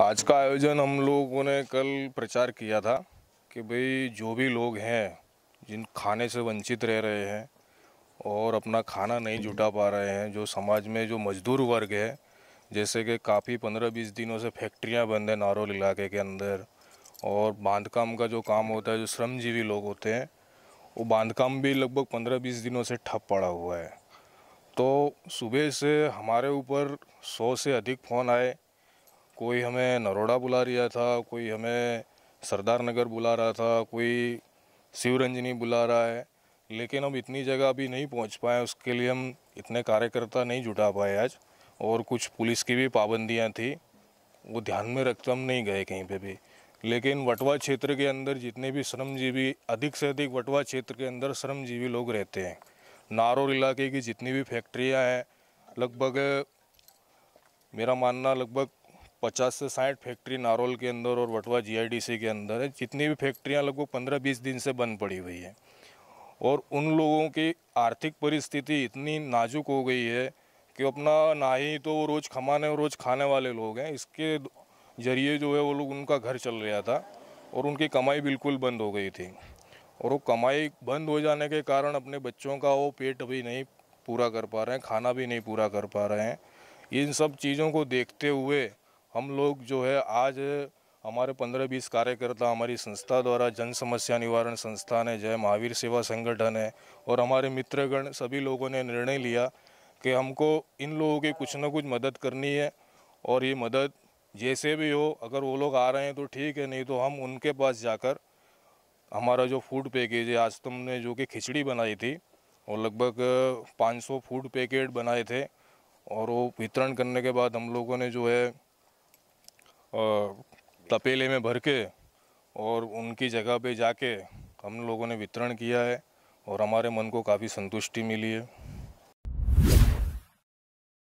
आज का आयोजन हम लोगों ने कल प्रचार किया था कि भाई जो भी लोग हैं जिन खाने से वंचित रह रहे हैं और अपना खाना नहीं जुटा पा रहे हैं जो समाज में जो मजदूर वर्ग है जैसे कि काफ़ी पंद्रह बीस दिनों से फैक्ट्रियां बंद हैं नारोल इलाके के अंदर और बांधकाम का जो काम होता है जो श्रमजीवी लोग होते हैं वो बांधकाम भी लगभग पंद्रह बीस दिनों से ठप पड़ा हुआ है तो सुबह से हमारे ऊपर सौ से अधिक फ़ोन आए कोई हमें नरोड़ा बुला रहा था कोई हमें सरदार नगर बुला रहा था कोई शिवरंजनी बुला रहा है लेकिन हम इतनी जगह अभी नहीं पहुंच पाए उसके लिए हम इतने कार्यकर्ता नहीं जुटा पाए आज और कुछ पुलिस की भी पाबंदियां थी वो ध्यान में रखते हम नहीं गए कहीं पे भी लेकिन वटवा क्षेत्र के अंदर जितने भी श्रमजीवी अधिक से अधिक वटवा क्षेत्र के अंदर श्रमजीवी लोग रहते हैं नारोर इलाके की जितनी भी फैक्ट्रियाँ हैं लगभग मेरा मानना लगभग पचास से साठ फैक्ट्री नारोल के अंदर और वटवा जीआईडीसी के अंदर है जितनी भी फैक्ट्रियाँ लगभग पंद्रह बीस दिन से बंद पड़ी हुई है और उन लोगों की आर्थिक परिस्थिति इतनी नाजुक हो गई है कि अपना ना ही तो वो रोज़ खमाने और रोज़ खाने वाले लोग हैं इसके जरिए जो है वो लोग उनका घर चल रहा था और उनकी कमाई बिल्कुल बंद हो गई थी और वो कमाई बंद हो जाने के कारण अपने बच्चों का वो पेट भी नहीं पूरा कर पा रहे हैं खाना भी नहीं पूरा कर पा रहे हैं इन सब चीज़ों को देखते हुए हम लोग जो है आज हमारे पंद्रह बीस कार्यकर्ता हमारी संस्था द्वारा जन समस्या निवारण संस्थान है जय महावीर सेवा संगठन है और हमारे मित्रगण सभी लोगों ने निर्णय लिया कि हमको इन लोगों की कुछ ना कुछ मदद करनी है और ये मदद जैसे भी हो अगर वो लोग आ रहे हैं तो ठीक है नहीं तो हम उनके पास जाकर हमारा जो फूड पैकेज है आज तुमने जो कि खिचड़ी बनाई थी वो लगभग 500 फूड पैकेट बनाए थे और वो वितरण करने के बाद हम लोगों ने जो है तपेले में भर के और उनकी जगह पे जाके हम लोगों ने वितरण किया है और हमारे मन को काफ़ी संतुष्टि मिली है